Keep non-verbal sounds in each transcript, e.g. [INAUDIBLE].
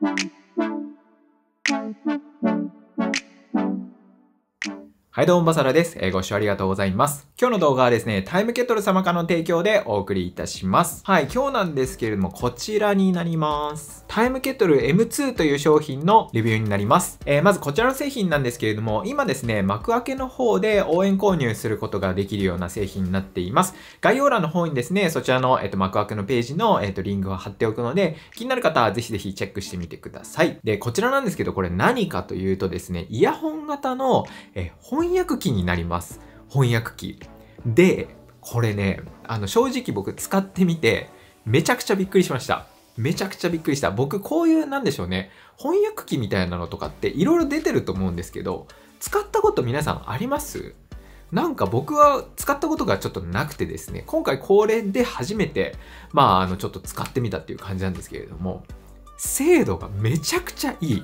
Thank you. はいどうも、バサラです。えご視聴ありがとうございます。今日の動画はですね、タイムケトル様からの提供でお送りいたします。はい、今日なんですけれども、こちらになります。タイムケトル M2 という商品のレビューになります。えー、まずこちらの製品なんですけれども、今ですね、幕開けの方で応援購入することができるような製品になっています。概要欄の方にですね、そちらの、えっ、ー、と、幕開けのページの、えっ、ー、と、リンクを貼っておくので、気になる方はぜひぜひチェックしてみてください。で、こちらなんですけど、これ何かというとですね、イヤホン型の、えー翻訳機になります。翻訳機。で、これね、あの、正直僕使ってみて、めちゃくちゃびっくりしました。めちゃくちゃびっくりした。僕、こういう、なんでしょうね、翻訳機みたいなのとかっていろいろ出てると思うんですけど、使ったこと皆さんありますなんか僕は使ったことがちょっとなくてですね、今回これで初めて、まあ、あの、ちょっと使ってみたっていう感じなんですけれども、精度がめちゃくちゃいい。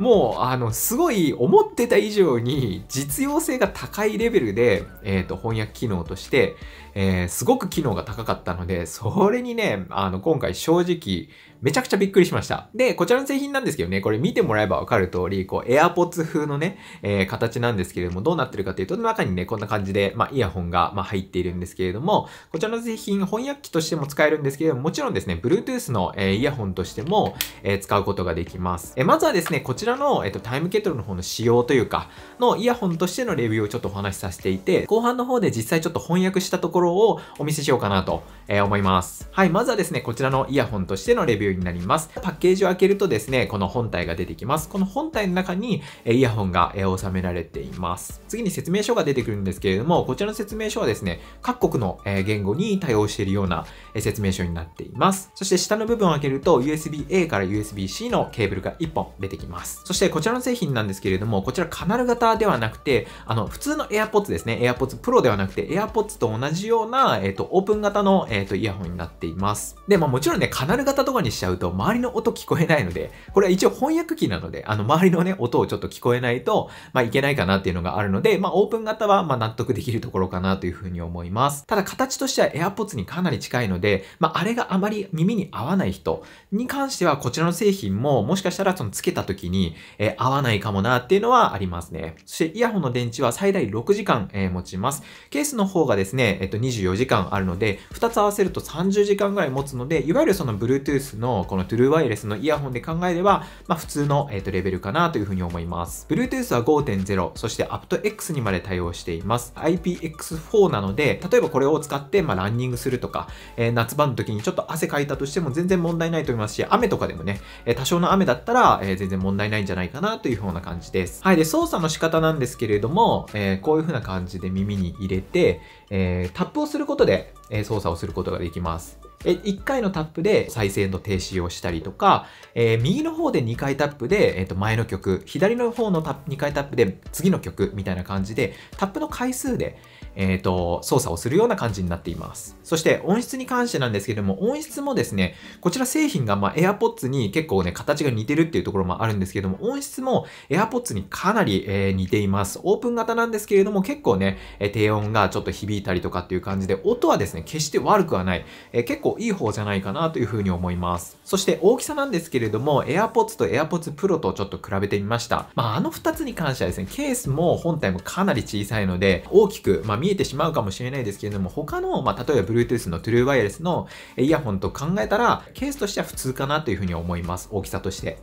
もう、あの、すごい思ってた以上に実用性が高いレベルで、えっ、ー、と、翻訳機能として、えー、すごく機能が高かったので、それにね、あの、今回正直、めちゃくちゃびっくりしました。で、こちらの製品なんですけどね、これ見てもらえばわかる通り、こう、AirPods 風のね、えー、形なんですけれども、どうなってるかというと、中にね、こんな感じで、まあ、イヤホンが、まあ、入っているんですけれども、こちらの製品、翻訳機としても使えるんですけれども、もちろんですね、Bluetooth の、えー、イヤホンとしても、えー、使うことができます。えー、まずはですね、こちららの、えっと、タイムケトルの方の仕様というか、のイヤホンとしてのレビューをちょっとお話しさせていて、後半の方で実際ちょっと翻訳したところをお見せしようかなと、えー、思います。はい、まずはですね、こちらのイヤホンとしてのレビューになります。パッケージを開けるとですね、この本体が出てきます。この本体の中に、えイヤホンが、え収められています。次に説明書が出てくるんですけれども、こちらの説明書はですね、各国の、え言語に対応しているような、え説明書になっています。そして下の部分を開けると、USB-A から USB-C のケーブルが1本出てきます。そしてこちらの製品なんですけれども、こちらカナル型ではなくて、あの、普通の AirPods ですね。AirPods Pro ではなくて AirPods と同じような、えっ、ー、と、オープン型の、えっ、ー、と、イヤホンになっています。で、まあもちろんね、カナル型とかにしちゃうと周りの音聞こえないので、これは一応翻訳機なので、あの、周りのね、音をちょっと聞こえないと、まあいけないかなっていうのがあるので、まあオープン型は、まあ納得できるところかなというふうに思います。ただ形としては AirPods にかなり近いので、まああれがあまり耳に合わない人に関しては、こちらの製品ももしかしたらそのつけた時に、に、え合わないかもなっていうのはありますね。そしてイヤホンの電池は最大6時間、え持ちます。ケースの方がですね、えっと24時間あるので、2つ合わせると30時間ぐらい持つので、いわゆるその Bluetooth のこのトゥルーワイヤレスのイヤホンで考えれば、まあ普通の、えっとレベルかなというふうに思います。Bluetooth は5.0、そして aptX にまで対応しています。IPX4 なので、例えばこれを使って、まあランニングするとか、えー、夏場の時にちょっと汗かいたとしても全然問題ないと思いますし、雨とかでもね、え多少の雨だったら、え全然問題ないいないんじゃないかなというような感じです。はい。で、操作の仕方なんですけれども、えー、こういう風な感じで耳に入れて、えー、タップをすることで、え操作をすることができます。え、1回のタップで再生の停止をしたりとか、えー、右の方で2回タップで、えっ、ー、と、前の曲、左の方のタップ、2回タップで次の曲みたいな感じで、タップの回数で、えー、と、操作をするような感じになっています。そして音質に関してなんですけども、音質もですね、こちら製品がま AirPods に結構ね、形が似てるっていうところもあるんですけども、音質も AirPods にかなり、えー、似ています。オープン型なんですけれども、結構ね、低音がちょっと響いたりとかっていう感じで、音はですね、決して悪くはない。えー、結構いい方じゃないかなというふうに思います。そして大きさなんですけれども、AirPods と AirPods Pro とちょっと比べてみました。まあ、あの2つに関してはですね、ケースも本体もかなり小さいので、大きく、まあ見えてしまうかもしれないですけれども、他の、まあ、例えば Bluetooth の True Wireless のイヤホンと考えたら、ケースとしては普通かなというふうに思います。大きさとして。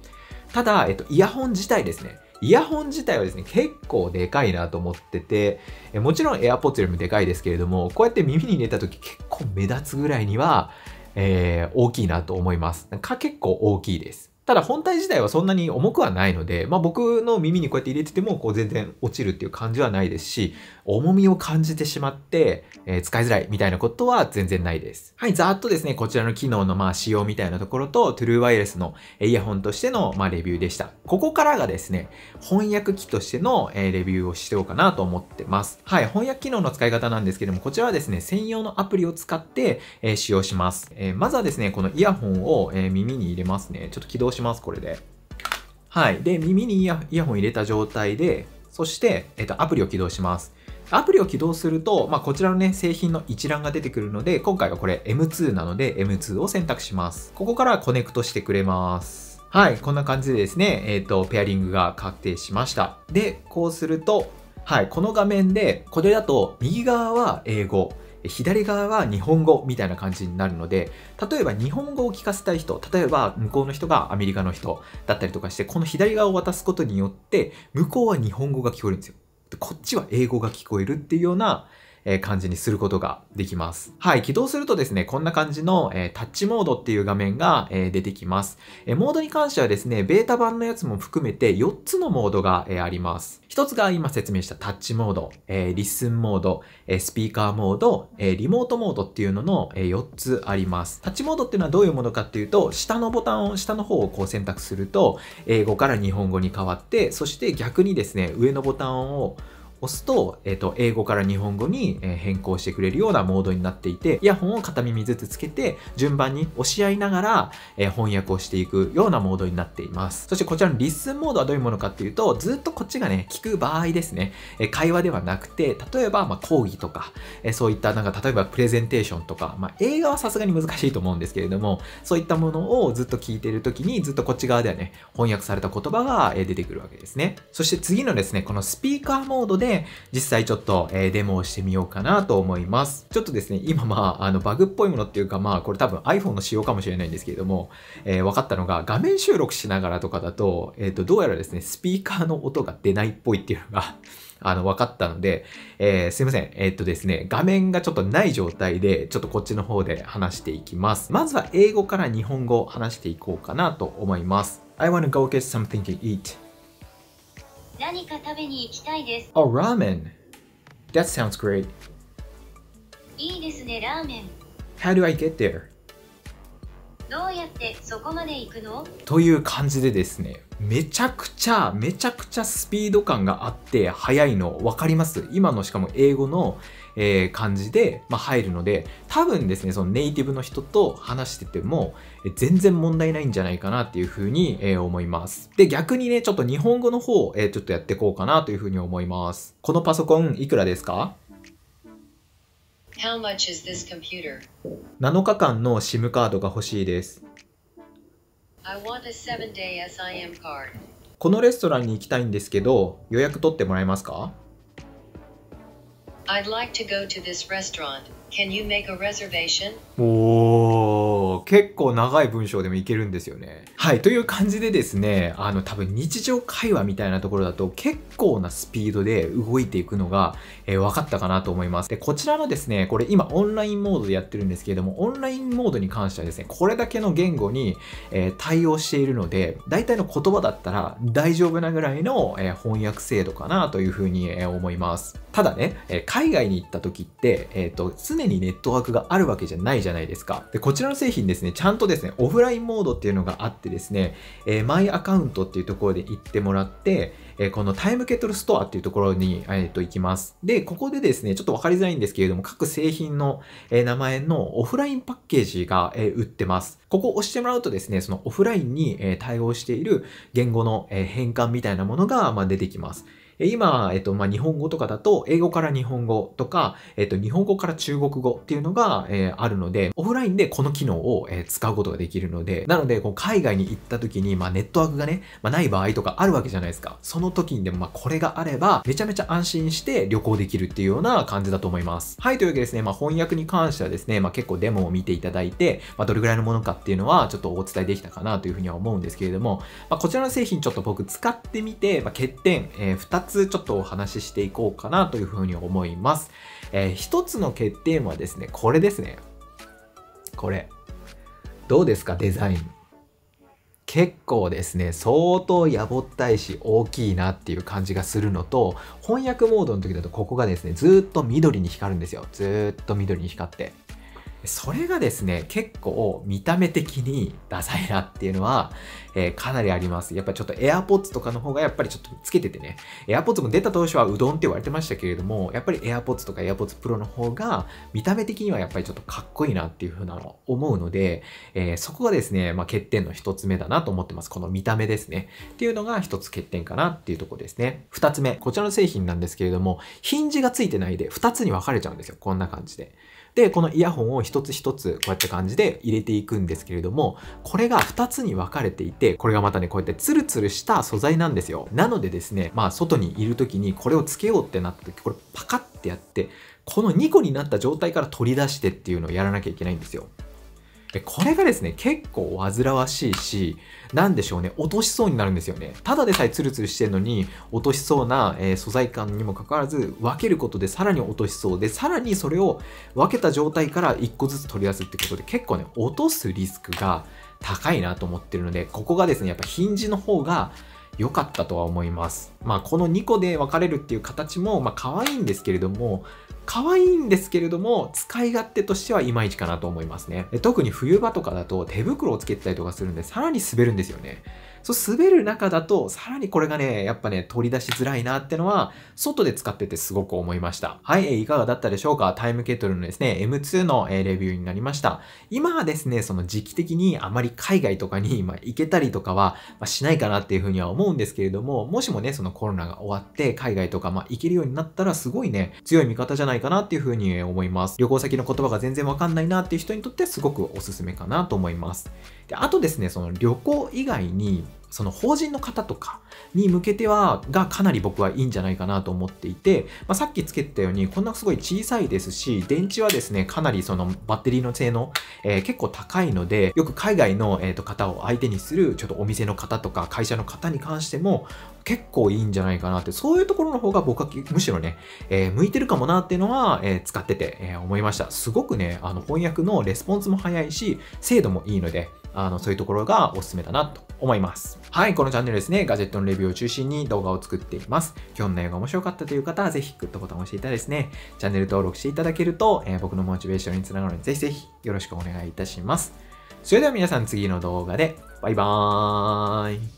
ただ、えっと、イヤホン自体ですね。イヤホン自体はですね、結構でかいなと思ってて、えもちろん AirPods よりもでかいですけれども、こうやって耳に入れた時結構目立つぐらいには、えー、大きいなと思います。か結構大きいです。ただ本体自体はそんなに重くはないので、まあ僕の耳にこうやって入れててもこう全然落ちるっていう感じはないですし、重みを感じてしまって、えー、使いづらいみたいなことは全然ないです。はい、ざーっとですね、こちらの機能のまあ仕様みたいなところと、トゥルーワイヤレスのイヤホンとしてのまあレビューでした。ここからがですね、翻訳機としてのレビューをしておうかなと思ってます。はい、翻訳機能の使い方なんですけども、こちらはですね、専用のアプリを使って、えー、使用します。えー、まずはですね、このイヤホンを、えー、耳に入れますね。ちょっと起動します、これで。はい。で、耳にイヤホン入れた状態で、そして、えっ、と、アプリを起動します。アプリを起動すると、まあ、こちらのね、製品の一覧が出てくるので、今回はこれ M2 なので M2 を選択します。ここからコネクトしてくれます。はい、こんな感じでですね、えっ、ー、と、ペアリングが確定しました。で、こうすると、はい、この画面で、これだと右側は英語、左側は日本語みたいな感じになるので、例えば日本語を聞かせたい人、例えば向こうの人がアメリカの人だったりとかして、この左側を渡すことによって、向こうは日本語が聞こえるんですよ。こっちは英語が聞こえるっていうようなえ感じにすることができます。はい、起動するとですね、こんな感じの、えタッチモードっていう画面が、え出てきます、えモードに関してはですね、ベータ版のやつも含めて4つのモードが、えあります。1つが今説明したタッチモード、えリッスンモード、えスピーカーモード、えリモートモードっていうのの、え4つあります。タッチモードっていうのはどういうものかっていうと、下のボタンを、下の方をこう選択すると、英語から日本語に変わって、そして逆にですね、上のボタンを押すと、えっ、ー、と、英語から日本語に変更してくれるようなモードになっていて、イヤホンを片耳ずつつけて、順番に押し合いながら、えー、翻訳をしていくようなモードになっています。そしてこちらのリッスンモードはどういうものかっていうと、ずっとこっちがね、聞く場合ですね、え会話ではなくて、例えば、ま講義とか、えそういったなんか、例えばプレゼンテーションとか、まあ、映画はさすがに難しいと思うんですけれども、そういったものをずっと聞いている時に、ずっとこっち側ではね、翻訳された言葉が出てくるわけですね。そして次のですね、このスピーカーモードでで、実際ちょっと、えー、デモをしてみようかなと思います。ちょっとですね、今まあ、あの、バグっぽいものっていうか、まあ、これ多分 iPhone の仕様かもしれないんですけれども、えー、分かったのが、画面収録しながらとかだと、えっ、ー、と、どうやらですね、スピーカーの音が出ないっぽいっていうのが [LAUGHS] あの、分かったので、えー、すいません。えー、っとですね、画面がちょっとない状態で、ちょっとこっちの方で話していきます。まずは英語から日本語を話していこうかなと思います。I wanna go get something to eat. 何か食べに行きたいです。Oh, ramen. That sounds great. いいですね、ラーメン。How do I get there? どうやってそこまで行くのという感じでですね、めちゃくちゃ、めちゃくちゃスピード感があって速いの分かります今のしかも英語の、え感じで、ま入るので、多分ですね、そのネイティブの人と話してても、全然問題ないんじゃないかなっていうふうに、え思います。で、逆にね、ちょっと日本語の方、えちょっとやってこうかなというふうに思います。このパソコン、いくらですか How much is this computer? 7日間の SIM カードが欲しいです。I want a day SIM card. このレストランに行きたいんですけど、予約取ってもらえますか I'd like to go to this restaurant. Can you make a reservation? Whoa. 結構長い文章でもいけるんですよね。はい。という感じでですね、あの、多分日常会話みたいなところだと結構なスピードで動いていくのが、えー、分かったかなと思います。で、こちらのですね、これ今オンラインモードでやってるんですけれども、オンラインモードに関してはですね、これだけの言語に、えー、対応しているので、大体の言葉だったら大丈夫なぐらいの、えー、翻訳精度かなというふうに、え思います。ただね、え海外に行った時って、えっ、と、常にネットワークがあるわけじゃないじゃないですか。で、こちらの製品品ですね、ちゃんとですね、オフラインモードっていうのがあってですね、えー、マイアカウントっていうところで行ってもらって、えー、このタイムケトルストアっていうところに、えー、と行きます。で、ここでですね、ちょっとわかりづらいんですけれども、各製品の、えー、名前のオフラインパッケージが、えー、売ってます。ここを押してもらうとですね、そのオフラインに、えー、対応している言語の、えー、変換みたいなものが、まあ、出てきます。今、えっと、まあ、日本語とかだと、英語から日本語とか、えっと、日本語から中国語っていうのが、えー、あるので、オフラインでこの機能を、えー、使うことができるので、なので、こう海外に行った時に、まあ、ネットワークがね、まあ、ない場合とかあるわけじゃないですか。その時にでも、まあ、これがあれば、めちゃめちゃ安心して旅行できるっていうような感じだと思います。はい、というわけですね、まあ、翻訳に関してはですね、まあ、結構デモを見ていただいて、まあ、どれぐらいのものかっていうのは、ちょっとお伝えできたかなというふうには思うんですけれども、まあ、こちらの製品ちょっと僕使ってみて、まあ、欠点、えー、2つつちょっとお話ししていこうかなというふうに思います。えー、一つの欠点はですね、これですね。これ。どうですか、デザイン。結構ですね相当やぼったいし大きいなっていう感じがするのと翻訳モードの時だとここがですねずっと緑に光るんですよずっと緑に光ってそれがですね、結構見た目的にダサいなっていうのは、えー、かなりあります。やっぱちょっと AirPods とかの方がやっぱりちょっとつけててね、AirPods も出た当初はうどんって言われてましたけれども、やっぱり AirPods とか AirPods Pro の方が見た目的にはやっぱりちょっとかっこいいなっていうふうなのを思うので、えー、そこがですね、まあ、欠点の一つ目だなと思ってます。この見た目ですね。っていうのが一つ欠点かなっていうところですね。二つ目、こちらの製品なんですけれども、ヒンジがついてないで二つに分かれちゃうんですよ。こんな感じで。で、このイヤホンを一つ一つこうやった感じで入れていくんですけれども、これが2つに分かれていて、これがまたね、こうやってツルツルした素材なんですよ。なのでですね、まあ外にいる時にこれをつけようってなった時、これパカッてやって、この2個になった状態から取り出してっていうのをやらなきゃいけないんですよ。で、これがですね、結構煩わしいし、なんでしょうね、落としそうになるんですよね。ただでさえツルツルしてるのに、落としそうな、えー、素材感にもかかわらず、分けることでさらに落としそうで、さらにそれを分けた状態から1個ずつ取り出すってことで、結構ね、落とすリスクが高いなと思ってるので、ここがですね、やっぱヒンジの方が、良かったとは思います。まあ、この2個で分かれるっていう形も、まあ、可愛いんですけれども、可愛いんですけれども、使い勝手としてはいまいちかなと思いますね。特に冬場とかだと手袋をつけてたりとかするんで、さらに滑るんですよね。そう滑る中だと、さらにこれがね、やっぱね、取り出しづらいなってのは、外で使っててすごく思いました。はい、えいかがだったでしょうかタイムケトルのですね、M2 の、えレビューになりました。今はですね、その時期的にあまり海外とかに、ま行けたりとかは、ましないかなっていうふうには思うんですけれども、もしもね、そのコロナが終わって、海外とか、ま行けるようになったら、すごいね、強い味方じゃないかなっていうふうに思います。旅行先の言葉が全然わかんないなっていう人にとってすごくおすすめかなと思います。であとですね、その旅行以外に、その法人の方とかに向けては、がかなり僕はいいんじゃないかなと思っていて、まあ、さっきつけてたように、こんなすごい小さいですし、電池はですね、かなりそのバッテリーの性能、えー、結構高いので、よく海外の、えー、と方を相手にする、ちょっとお店の方とか会社の方に関しても、結構いいんじゃないかなって、そういうところの方が僕はむしろね、えー、向いてるかもなっていうのは、えー、使ってて、えー、思いました。すごくね、あの翻訳のレスポンスも早いし、精度もいいので、あの、そういうところがおすすめだなと思います。はい、このチャンネルですね、ガジェットのレビューを中心に動画を作っています。今日の内容が面白かったという方は、ぜひグッドボタンを押していただですね、チャンネル登録していただけると、えー、僕のモチベーションにつながるので、ぜひぜひよろしくお願いいたします。それでは皆さん次の動画で、バイバーイ